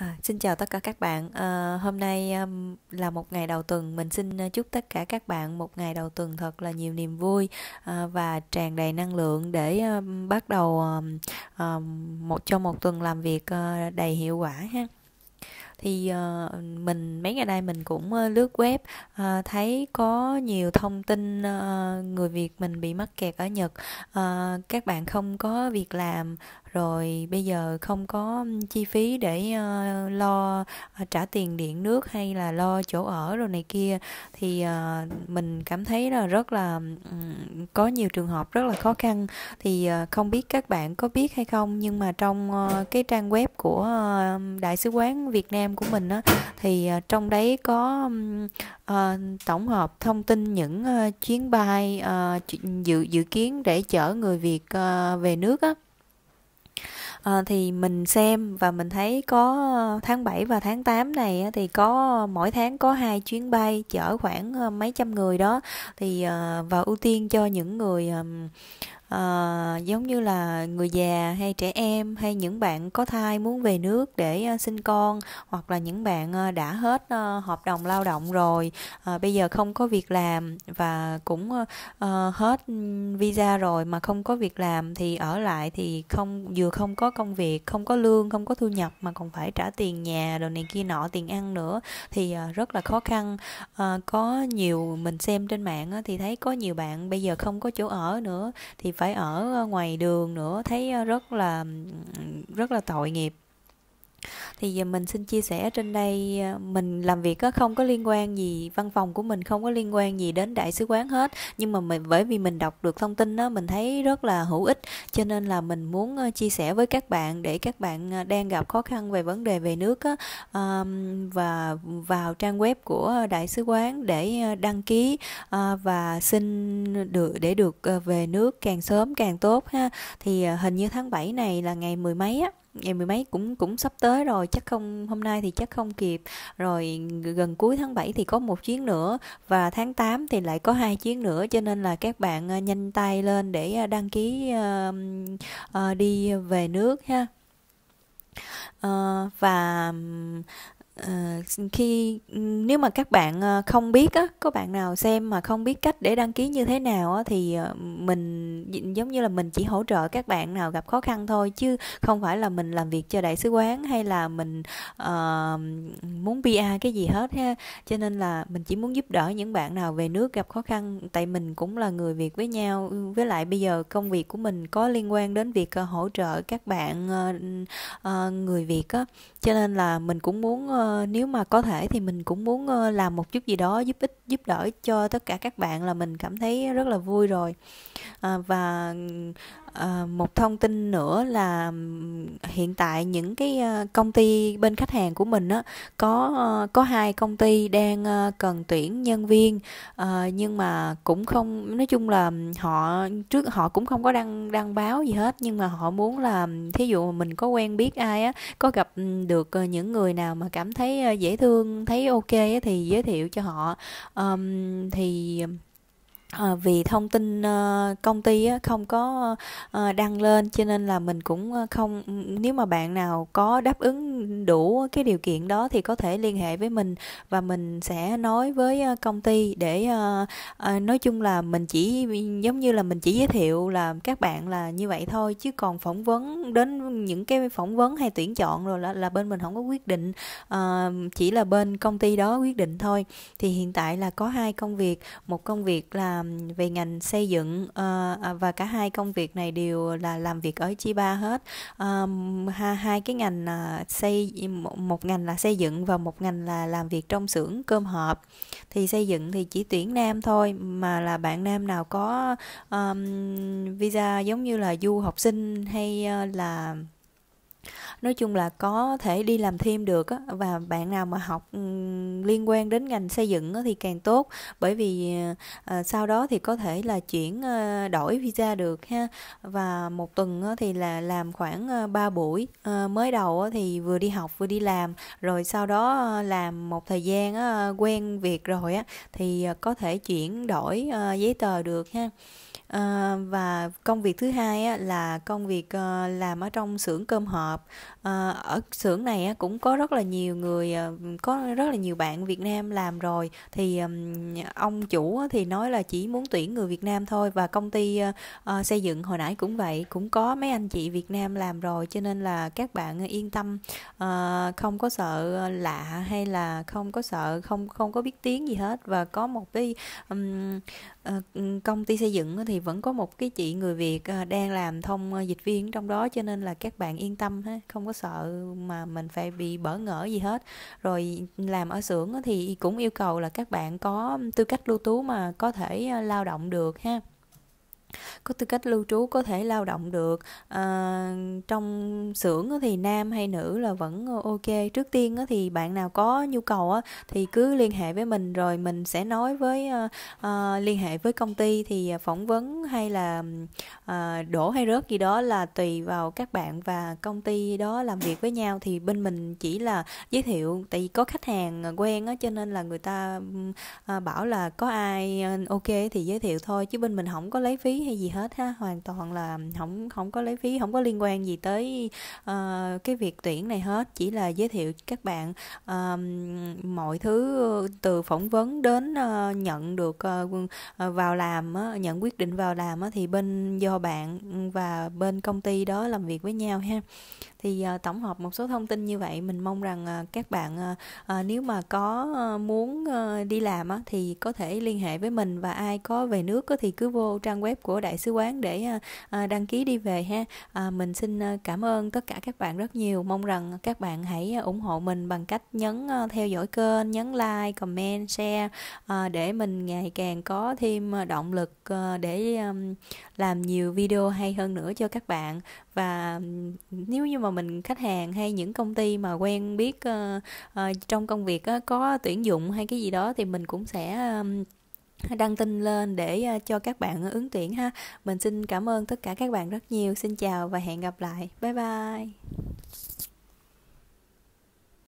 À, xin chào tất cả các bạn. À, hôm nay um, là một ngày đầu tuần, mình xin ờ, chúc tất cả các bạn một ngày đầu tuần thật là nhiều niềm vui à, và tràn đầy năng lượng để um, bắt đầu um, một cho một tuần làm việc uh, đầy hiệu quả ha thì uh, mình mấy ngày nay mình cũng uh, lướt web uh, thấy có nhiều thông tin uh, người Việt mình bị mắc kẹt ở Nhật uh, các bạn không có việc làm rồi bây giờ không có chi phí để uh, lo uh, trả tiền điện nước hay là lo chỗ ở rồi này kia thì uh, mình cảm thấy là rất là um, có nhiều trường hợp rất là khó khăn thì uh, không biết các bạn có biết hay không nhưng mà trong uh, cái trang web của uh, đại sứ quán Việt Nam Instagram của mình á thì ờ, trong đấy có à, tổng hợp thông tin những à, chuyến bay à, dự dự kiến để chở người Việt à, về nước á à, thì mình xem và mình thấy có tháng 7 và tháng 8 này thì có mỗi tháng có hai chuyến bay chở khoảng mấy trăm người đó thì và ưu tiên cho những người à, giống như là người già hay trẻ em hay những bạn có thai muốn về nước để uh, sinh con hoặc là những bạn uh, đã hết uh, hợp đồng lao động rồi uh, bây giờ không có việc làm và cũng uh, hết ừ, visa rồi mà không có việc làm thì ở lại thì không vừa không có công việc không có lương không có thu nhập mà còn phải trả tiền nhà đồ này kia nọ tiền ăn nữa thì uh, rất là khó khăn uh, có nhiều mình xem trên mạng uh, thì thấy có nhiều bạn bây giờ không có chỗ ở nữa thì phải ở ờ, ngoài đường nữa thấy ờ, rất là rất là tội nghiệp thì giờ mình xin chia sẻ trên đây ờ, mình làm việc có không có liên quan gì văn phòng của mình không có liên quan gì đến đại sứ quán hết nhưng mà mình bởi vì mình đọc được thông tin đó mình thấy rất là hữu ích cho nên là mình muốn ờ, chia sẻ với các bạn để các bạn ờ, đang gặp khó khăn về vấn đề về nước á, và vào trang web của đại sứ quán để đăng ký và xin được để được về nước càng sớm càng tốt ha thì hình như tháng 7 này là ngày mười mấy á ngày mười mấy cũng cũng sắp tới rồi chắc không hôm nay thì chắc không kịp rồi gần cuối tháng 7 thì có một chuyến nữa và tháng 8 thì lại có hai chuyến nữa cho nên là các bạn ờ, nhanh tay lên để ờ, đăng ký uh, uh, đi về nước ha uh, và À, khi nếu mà các bạn ờ, không biết á có bạn nào xem mà không biết cách để đăng ký như thế nào á thì ờ, mình giống như là mình chỉ hỗ trợ các bạn nào gặp khó khăn thôi chứ không phải là mình làm việc cho đại sứ quán hay là mình uh, muốn PR cái gì hết ha cho nên là mình chỉ muốn giúp đỡ những bạn nào về nước gặp khó khăn tại mình cũng là người Việt với nhau với lại bây giờ công việc của mình có liên quan đến việc hỗ trợ các bạn uh, uh, người Việt á cho nên là mình cũng muốn uh, Ờ, nếu mà có thể thì mình cũng muốn uh, làm một chút gì đó giúp ích giúp đỡ cho tất cả các bạn là mình cảm thấy rất là vui rồi uh, và À, một thông tin nữa là hiện tại những cái ờ, công ty bên khách hàng của mình á có ờ, có hai công ty đang cần tuyển nhân viên à, nhưng mà cũng không nói chung là họ trước họ cũng không có đăng đăng báo gì hết nhưng mà họ muốn là thí dụ mình có quen biết ai á có gặp được những người nào mà cảm thấy dễ thương thấy ok á, thì giới thiệu cho họ à, thì À, vì thông tin uh, công ty uh, không có uh, đăng lên cho nên là mình cũng không ừ, nếu mà bạn nào có đáp ứng đủ cái điều kiện đó thì có thể liên hệ với mình và mình sẽ nói với công ty để nói chung là mình chỉ giống như là mình chỉ giới thiệu là các bạn là như vậy thôi chứ còn phỏng vấn đến những cái phỏng vấn hay tuyển chọn rồi là, là bên mình không có quyết định chỉ là bên công ty đó quyết định thôi thì hiện tại là có hai công việc một công việc là về ngành xây dựng uh, và cả hai công việc này đều là làm việc ở Chiba hết um, hai, hai cái ngành là ờ, xây một ngành là xây dựng và một ngành là làm việc trong xưởng cơm hộp thì xây dựng thì chỉ tuyển nam thôi mà là bạn nam nào có um, visa giống như là du học sinh hay là nói chung là có thể đi làm thêm được á và bạn nào mà học liên quan đến ngành xây dựng thì càng tốt bởi vì ờ, sau đó thì có thể là chuyển ờ, đổi visa được ha và một tuần thì là làm khoảng 3 ờ, buổi mới đầu thì vừa đi học vừa đi làm rồi sau đó làm một thời gian quen việc rồi á thì có thể chuyển đổi giấy tờ được ha À, và công việc thứ hai á, là công việc à, làm ở trong xưởng cơm hộp à, ở xưởng này á, cũng có rất là nhiều người à, có rất là nhiều bạn bạn Việt Nam làm rồi thì um, ông chủ thì nói là chỉ muốn tuyển người Việt Nam thôi và công ty uh, xây dựng hồi nãy cũng vậy cũng có mấy anh chị Việt Nam làm rồi cho nên là các bạn yên tâm uh, không có sợ lạ hay là không có sợ không không có biết tiếng gì hết và có một cái um, Ờ, ừ, công ty xây dựng thì vẫn có một cái chị người Việt ờ, đang làm thông ờ, dịch viên trong đó cho nên là các bạn yên tâm không có sợ mà mình phải bị bỡ ngỡ gì hết. Rồi làm ở xưởng thì cũng yêu cầu là các bạn có tư cách lưu trú mà có thể lao động được ha có tư cách lưu trú có thể lao động được à, trong xưởng thì nam hay nữ là vẫn ok trước tiên thì bạn nào có nhu cầu thì cứ liên hệ với mình rồi mình sẽ nói với à, liên hệ với công ty thì phỏng vấn hay là à, đổ hay rớt gì đó là tùy vào các bạn và công ty đó làm việc với nhau thì bên mình chỉ là giới thiệu tại vì có khách hàng quen cho nên là người ta bảo là có ai ok thì giới thiệu thôi chứ bên mình không có lấy phí hay gì hết ha hoàn toàn là không không có lấy phí không có liên quan gì tới uh, cái việc tuyển này hết chỉ là giới thiệu các bạn uh, mọi thứ từ phỏng vấn đến uh, nhận được uh, vào làm uh, nhận quyết định vào làm uh, thì bên do bạn và bên công ty đó làm việc với nhau ha thì uh, tổng hợp một số thông tin như vậy mình mong rằng uh, các bạn uh, nếu mà có uh, muốn uh, đi làm uh, thì có thể liên hệ với mình và ai có về nước uh, thì cứ vô trang web của của đại sứ quán để ờ, ờ, đăng ký đi về ha ờ, mình xin cảm ơn tất cả các bạn rất nhiều mong rằng các bạn hãy ủng hộ mình bằng cách nhấn theo dõi kênh nhấn like comment share để mình ngày càng có thêm động lực để làm nhiều video hay hơn nữa cho các bạn và nếu như mà mình khách hàng hay những công ty mà quen biết trong công việc có tuyển dụng hay cái gì đó thì mình cũng sẽ đăng tin lên để ờ, cho các bạn ờ, ứng tuyển ha mình xin cảm ơn tất cả các bạn rất nhiều xin chào và hẹn gặp lại bye bye